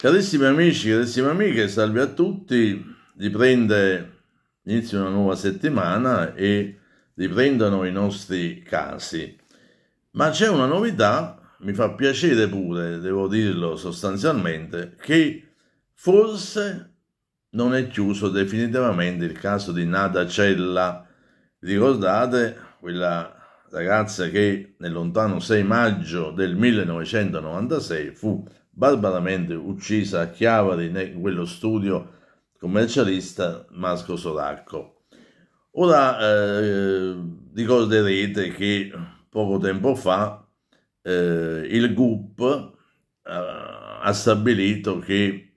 Carissimi amici, carissime amiche, salve a tutti. Riprende inizio una nuova settimana e riprendono i nostri casi. Ma c'è una novità, mi fa piacere pure, devo dirlo sostanzialmente, che forse non è chiuso definitivamente il caso di Nada Cella. Ricordate quella ragazza che nel lontano 6 maggio del 1996 fu barbaramente uccisa a Chiavari in quello studio commercialista Masco Solacco. Ora eh, ricorderete che poco tempo fa eh, il GUP eh, ha stabilito che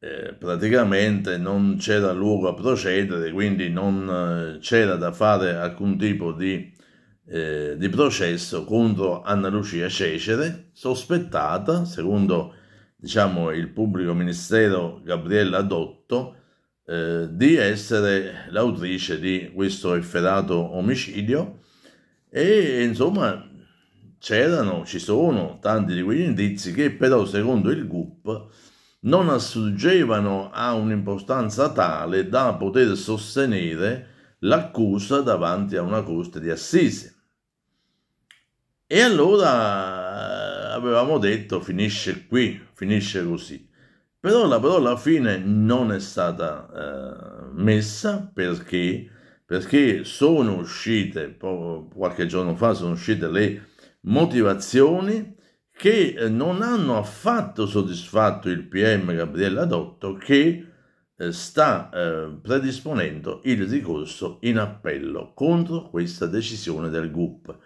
eh, praticamente non c'era luogo a procedere, quindi non eh, c'era da fare alcun tipo di eh, di processo contro Anna Lucia Cecere, sospettata, secondo diciamo, il pubblico ministero Gabriella Dotto, eh, di essere l'autrice di questo efferato omicidio e insomma c'erano, ci sono tanti di quegli indizi che però secondo il GUP non assurgevano a un'importanza tale da poter sostenere l'accusa davanti a una corte di assise. E allora eh, avevamo detto finisce qui, finisce così. Però la parola fine non è stata eh, messa perché, perché sono uscite, qualche giorno fa sono uscite le motivazioni che eh, non hanno affatto soddisfatto il PM Gabriella Dotto che eh, sta eh, predisponendo il ricorso in appello contro questa decisione del GUP.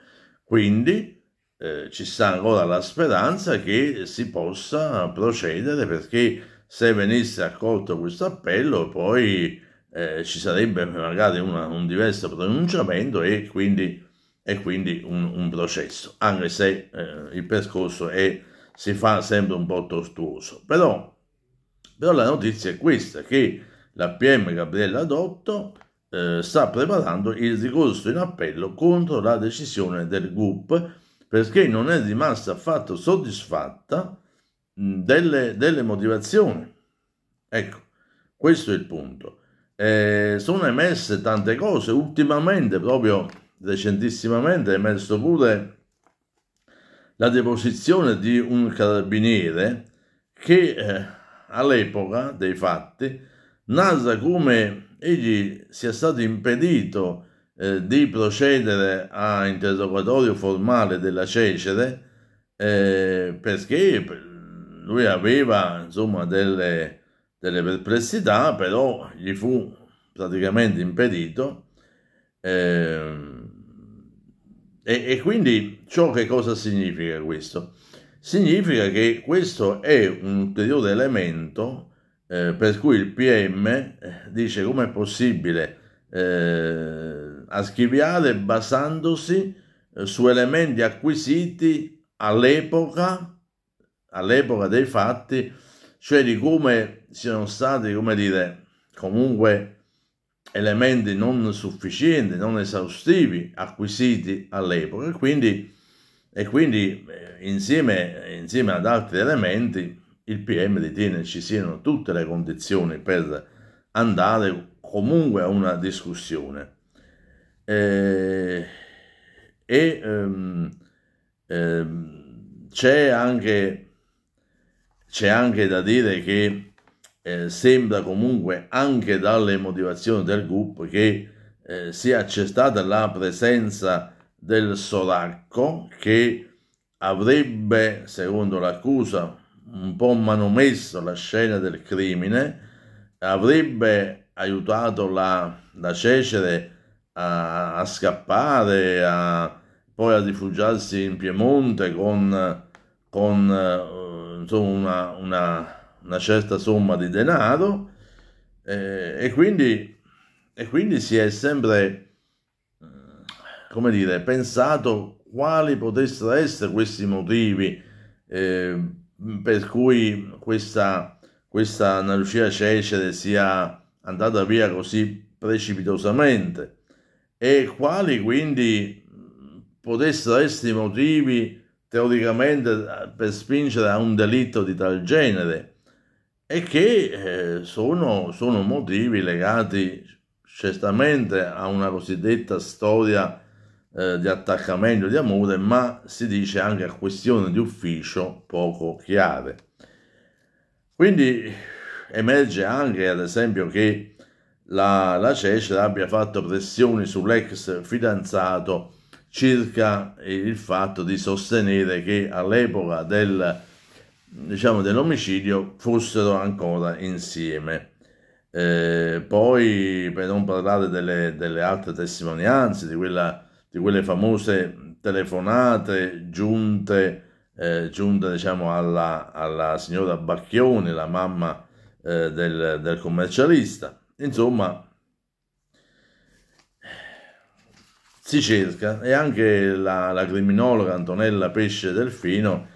Quindi eh, ci sta ancora la speranza che si possa procedere perché se venisse accolto questo appello poi eh, ci sarebbe magari una, un diverso pronunciamento e quindi, e quindi un, un, processo, anche se eh, il percorso è, si fa sempre un po' tortuoso. Però, però la notizia è questa, che la PM Gabriella Dotto eh, sta preparando il ricorso in appello contro la decisione del GUP perché non è rimasta affatto soddisfatta delle, delle, motivazioni. Ecco, questo è il punto. Eh, sono emesse tante cose, ultimamente, proprio recentissimamente, è emerso pure la deposizione di un carabiniere che eh, all'epoca dei fatti narra come egli sia stato impedito eh, di procedere a interrogatorio formale della Cecere eh, perché lui aveva insomma delle, delle, perplessità, però gli fu praticamente impedito. Eh, e, e quindi ciò che cosa significa questo? Significa che questo è un ulteriore elemento eh, per cui il PM eh, dice come è possibile eh, a basandosi eh, su elementi acquisiti all'epoca, all'epoca dei fatti, cioè di come siano stati, come dire, comunque elementi non sufficienti, non esaustivi acquisiti all'epoca e quindi, e quindi insieme, insieme ad altri elementi il PM ritiene ci siano tutte le condizioni per andare comunque a una discussione. Eh, e ehm, ehm, c'è, anche, c'è anche da dire che eh, sembra comunque anche dalle motivazioni del gruppo che eh, sia accertata la presenza del Soracco che avrebbe, secondo l'accusa, un po' manomesso la scena del crimine, avrebbe aiutato la, la Cesare a, a scappare, a, poi a rifugiarsi in Piemonte con, con eh, insomma, una, una, una, certa somma di denaro eh, e, quindi, e quindi si è sempre eh, come dire, pensato quali potessero essere questi motivi eh, Mm, per cui questa, questa Andalucia Cecere sia andata via così precipitosamente e quali quindi potessero essere i motivi teoricamente per spingere a un delitto di tal genere e che eh, sono, sono motivi legati certamente a una cosiddetta storia eh, di attaccamento di amore, ma si dice anche a questione di ufficio poco chiare. Quindi emerge anche, ad esempio, che la, la Cecera abbia fatto pressioni sull'ex fidanzato circa il fatto di sostenere che all'epoca del, diciamo, dell'omicidio fossero ancora insieme. Eh, poi, per non parlare delle, delle altre testimonianze, di quella di quelle famose telefonate giunte, eh, giunte diciamo, alla, alla, signora Bacchioni, la mamma eh, del, del commercialista. Insomma, si cerca e anche la, la, criminologa Antonella Pesce Delfino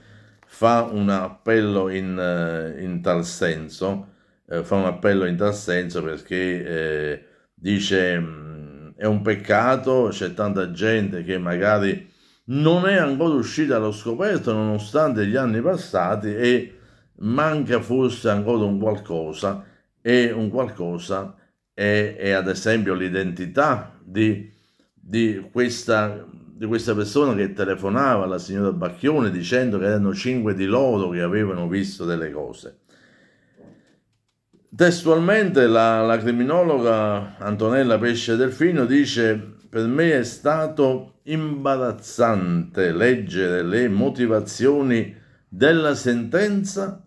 fa un appello in, eh, in tal senso, eh, fa un appello in tal senso perché eh, dice mm, è un peccato, c'è tanta gente che magari non è ancora uscita allo scoperto nonostante gli anni passati e manca forse ancora un qualcosa e un qualcosa è, è ad esempio l'identità di, di, questa, di questa persona che telefonava alla signora Bacchione dicendo che erano cinque di loro che avevano visto delle cose. Testualmente la, la criminologa Antonella Pesce Delfino dice per me è stato imbarazzante leggere le motivazioni della sentenza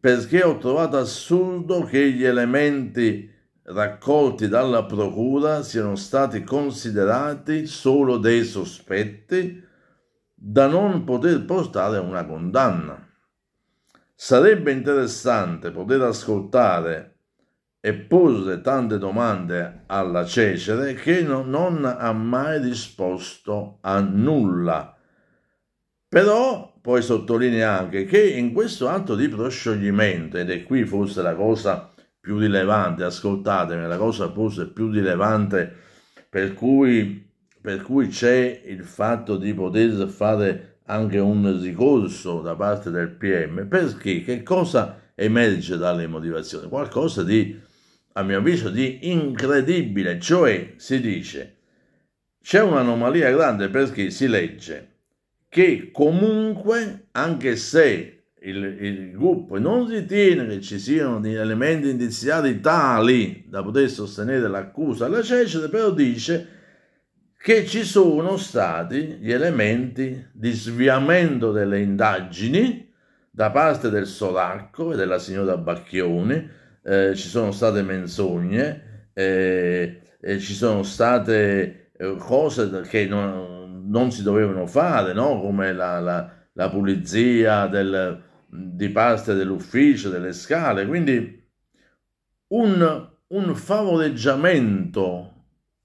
perché ho trovato assurdo che gli elementi raccolti dalla procura siano stati considerati solo dei sospetti da non poter portare a una condanna. Sarebbe interessante poter ascoltare e porre tante domande alla Cecere che no, non ha mai risposto a nulla. Però poi sottolinea anche che in questo atto di proscioglimento, ed è qui forse la cosa più rilevante, ascoltatemi, la cosa forse più rilevante per cui, per cui c'è il fatto di poter fare anche un ricorso da parte del PM, perché che cosa emerge dalle motivazioni? Qualcosa di, a mio avviso, di incredibile, cioè si dice c'è un'anomalia grande perché si legge che comunque, anche se il, il gruppo non ritiene che ci siano degli elementi indiziari tali da poter sostenere l'accusa alla Cecere, però dice che ci sono stati gli elementi di sviamento delle indagini da parte del Solacco e della signora Bacchioni, eh, ci sono state menzogne, eh, eh, ci sono state eh, cose che non, non, si dovevano fare, no? come la, la, la pulizia del, di parte dell'ufficio, delle scale, quindi un, un favoreggiamento,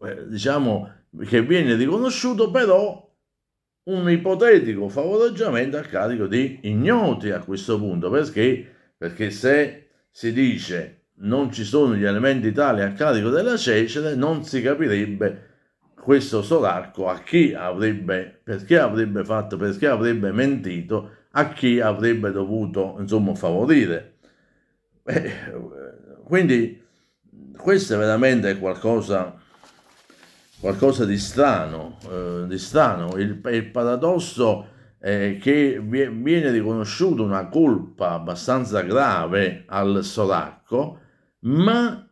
eh, diciamo, che viene riconosciuto però un ipotetico favoreggiamento a carico di ignoti a questo punto, perché? Perché se si dice non ci sono gli elementi tali a carico della Cecere, non si capirebbe questo Soracco a chi avrebbe, perché avrebbe fatto, perché avrebbe mentito, a chi avrebbe dovuto, insomma, favorire. Beh, quindi questo è veramente qualcosa qualcosa di strano, eh, di strano. Il, il paradosso è che viene riconosciuta una colpa abbastanza grave al Soracco, ma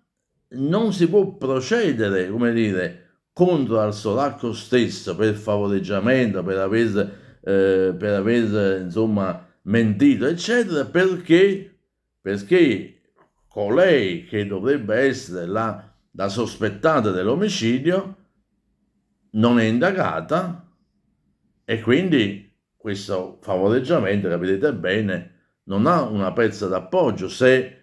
non si può procedere, come dire, contro al Soracco stesso per favoreggiamento, per aver, eh, per aver insomma, mentito, eccetera, perché, perché colei che dovrebbe essere la, la sospettata dell'omicidio non è indagata e quindi questo favoreggiamento, capite bene, non ha una pezza d'appoggio se,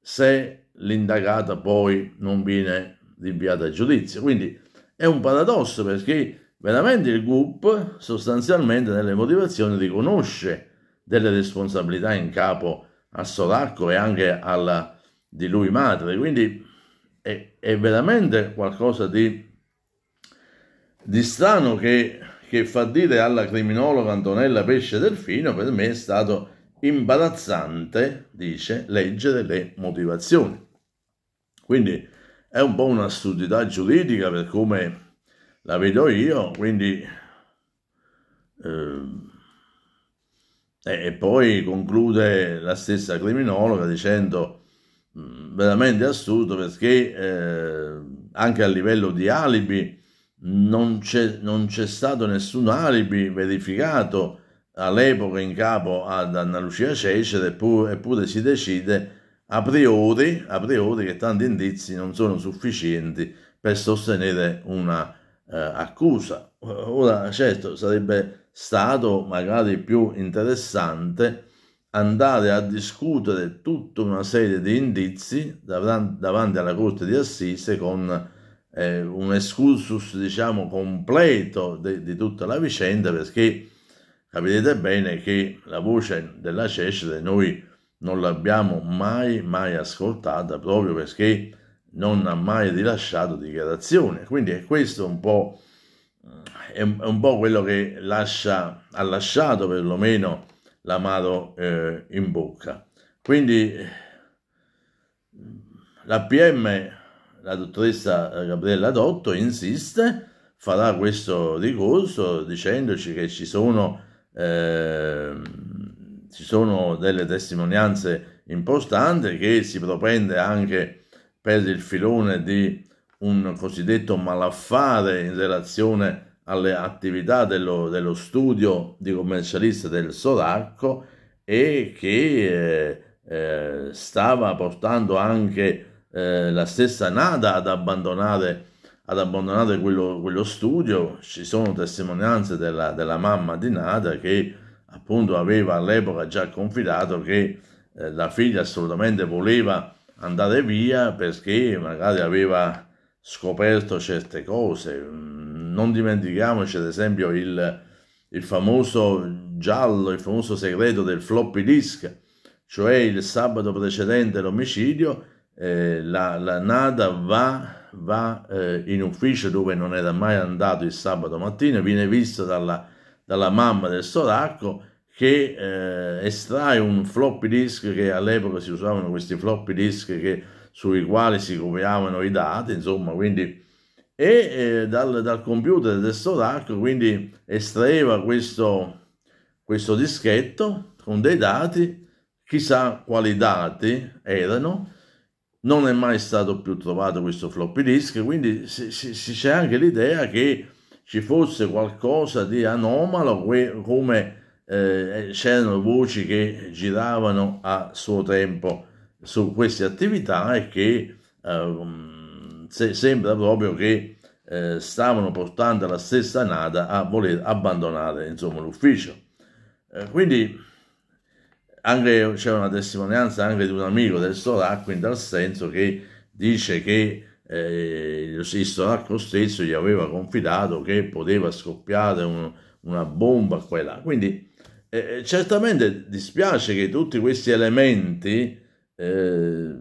se l'indagata poi non viene rinviata a giudizio. Quindi è un paradosso perché veramente il GUP sostanzialmente nelle motivazioni riconosce delle responsabilità in capo a Solacco e anche alla di lui madre, quindi è, è veramente qualcosa di di strano che, che fa dire alla criminologa Antonella Pesce Delfino, per me è stato imbarazzante, dice, leggere le motivazioni. Quindi è un po' una stupidità giuridica per come la vedo io, quindi... Eh, e poi conclude la stessa criminologa dicendo veramente assurdo perché eh, anche a livello di alibi non c'è, non c'è stato nessun alibi verificato all'epoca in capo ad Anna Lucia Cecere, eppure, eppure si decide a priori, a priori, che tanti indizi non sono sufficienti per sostenere una eh, accusa. Eh, ora, certo, sarebbe stato magari più interessante andare a discutere tutta una serie di indizi davanti alla Corte di Assise con eh, un excursus diciamo completo di tutta la vicenda perché capite bene che la voce della Cesare noi non l'abbiamo mai mai ascoltata proprio perché non ha mai rilasciato dichiarazione quindi è questo un po' eh, è un po' quello che lascia, ha lasciato perlomeno l'amaro eh, in bocca quindi eh, l'APM la dottoressa eh, Gabriella Dotto insiste, farà questo ricorso dicendoci che ci sono, eh, ci sono delle testimonianze importanti che si propende anche per il filone di un cosiddetto malaffare in relazione alle attività dello, dello studio di commercialista del Soracco e che eh, eh, stava portando anche eh, la stessa Nada ad abbandonare, ad abbandonare quello, quello, studio, ci sono testimonianze della, della, mamma di Nada che appunto aveva all'epoca già confidato che eh, la figlia assolutamente voleva andare via perché magari aveva scoperto certe cose. Mm, non dimentichiamoci ad esempio il, il famoso giallo, il famoso segreto del floppy disk, cioè il sabato precedente l'omicidio eh, la, la, Nada va, va eh, in ufficio dove non era mai andato il sabato mattina, viene vista dalla, dalla, mamma del Soracco che eh, estrae un floppy disk che all'epoca si usavano questi floppy disk che, sui quali si copiavano i dati, insomma, quindi e eh, dal, dal, computer del Soracco quindi estraeva questo, questo dischetto con dei dati, chissà quali dati erano, non è mai stato più trovato questo floppy disk, quindi si, si, si c'è anche l'idea che ci fosse qualcosa di anomalo come eh, c'erano voci che giravano a suo tempo su queste attività e che eh, se, sembra proprio che eh, stavano portando la stessa Nada a voler abbandonare insomma, l'ufficio. Eh, quindi anche c'è una testimonianza anche di un amico del Solacco in tal senso che dice che eh, il Solacco stesso gli aveva confidato che poteva scoppiare un, una bomba qua e là. Quindi eh, eh, certamente dispiace che tutti questi elementi eh,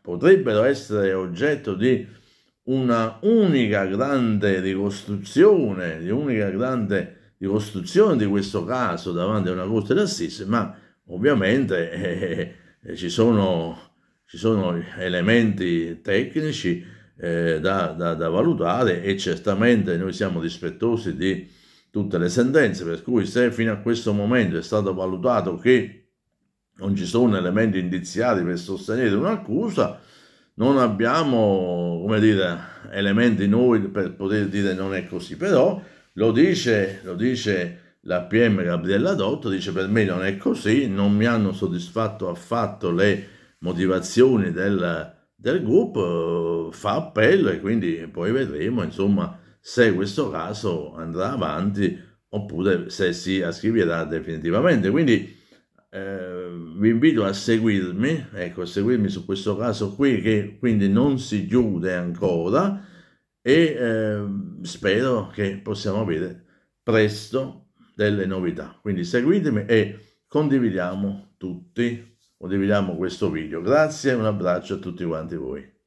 potrebbero essere oggetto di una unica grande ricostruzione, di unica grande ricostruzione di questo caso davanti a una corte d'assise, ma Ovviamente eh, ci, sono, ci, sono, elementi tecnici eh, da, da, da, valutare e certamente noi siamo rispettosi di tutte le sentenze, per cui se fino a questo momento è stato valutato che non ci sono elementi indiziari per sostenere un'accusa, non abbiamo, come dire, elementi noi per poter dire non è così, però lo dice, lo dice la PM Gabriella Dotto dice per me non è così, non mi hanno soddisfatto affatto le motivazioni del, del gruppo, fa appello e quindi poi vedremo insomma se questo caso andrà avanti oppure se si ascriverà definitivamente. Quindi eh, vi invito a seguirmi, ecco, a seguirmi su questo caso qui che quindi non si chiude ancora e eh, spero che possiamo avere presto delle novità. Quindi seguitemi e condividiamo tutti, condividiamo questo video. Grazie e un abbraccio a tutti quanti voi.